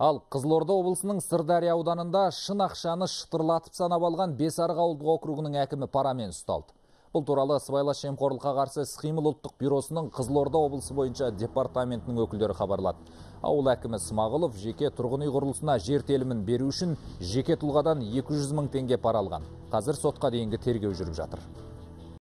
Ал Қызылорда облысының Сырдария ауданында шын ақшаны шытырлатып санап алған ауылдық округінің әкімі парамен ұсталды. Бұл туралы сыбайлас жемқорлыққа қарсы іс-қимыл ұлттық бюросының Қызылорда облысы бойынша департаментінің өкілдері хабарлады. Ауыл әкімі Смағұлов жеке тұрғын үй құрылысына жер телімін беру үшін жеке тұлғадан 200 мың теңге пара алған. Қазір сотқа дейінгі тергеу жүріп жатыр.